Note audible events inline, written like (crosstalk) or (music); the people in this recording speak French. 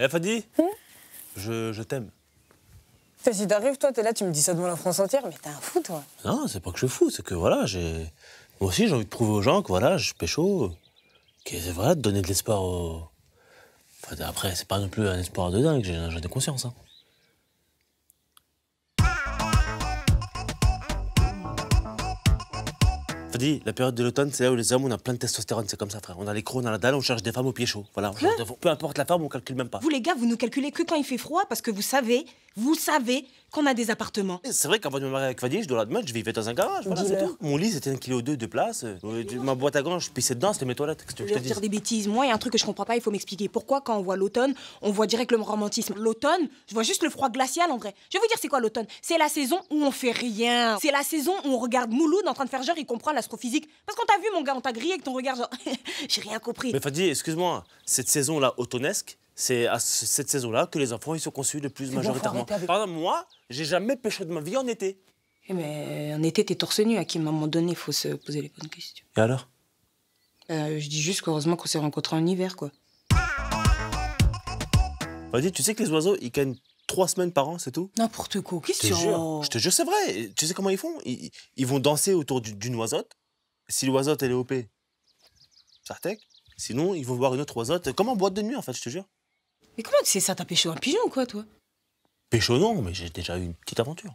Eh Fadi hmm Je, t'aime. Si t'arrives, toi, t'es là, tu me dis ça devant la France entière, mais t'es un fou, toi. Non, c'est pas que je suis fou, c'est que voilà, j'ai. Moi aussi, j'ai envie de prouver aux gens que voilà, je pécho, que c'est vrai, de donner de l'espoir aux. Enfin, après, c'est pas non plus un espoir de dingue, j'en ai conscience. Hein. la période de l'automne, c'est là où les hommes, on a plein de testostérone, c'est comme ça, frère. On a les crocs, on a la dalle, on cherche des femmes au pieds chauds. Voilà, hein peu importe la femme, on calcule même pas. Vous, les gars, vous ne calculez que quand il fait froid parce que vous savez, vous savez qu'on a des appartements. C'est vrai qu'avant de me marier avec Fadi, je dois l'admettre, je vivais dans un garage. c'est Mon lit, c'était un kilo deux de place. Euh, ma boîte à gants, je pissais dedans, c'était mes toilettes. je te dire des bêtises. Moi, il y a un truc que je comprends pas, il faut m'expliquer. Pourquoi, quand on voit l'automne, on voit direct le romantisme L'automne, je vois juste le froid glacial en vrai. Je vais vous dire, c'est quoi l'automne C'est la saison où on fait rien. C'est la saison où on regarde Mouloud en train de faire genre, il comprend l'astrophysique. Parce qu'on t'a vu, mon gars, on t'a grillé avec ton regard, genre, (laughs) j'ai rien compris. Mais Fadi, excuse-moi, cette saison-là automnesque, c'est à cette saison-là que les enfants ils sont conçus le plus majoritairement. moi, j'ai jamais pêché de ma vie en été. Mais eh ben, en été, t'es torse nu. À un moment donné, il faut se poser les bonnes questions. Et alors euh, Je dis juste qu'heureusement qu'on s'est rencontrés en hiver, quoi. Vas-y, tu sais que les oiseaux, ils gagnent trois semaines par an, c'est tout N'importe quoi, qu'est-ce que tu Je te jure, c'est vrai. Tu sais comment ils font ils, vont danser autour d'une oiseau. Si l'oiseau elle est OP, ça Sinon, ils vont voir une autre comme en boîte de nuit, en fait, je te jure mais comment tu sais ça T'as pêché un pigeon ou quoi, toi Pécho, non, mais j'ai déjà eu une petite aventure.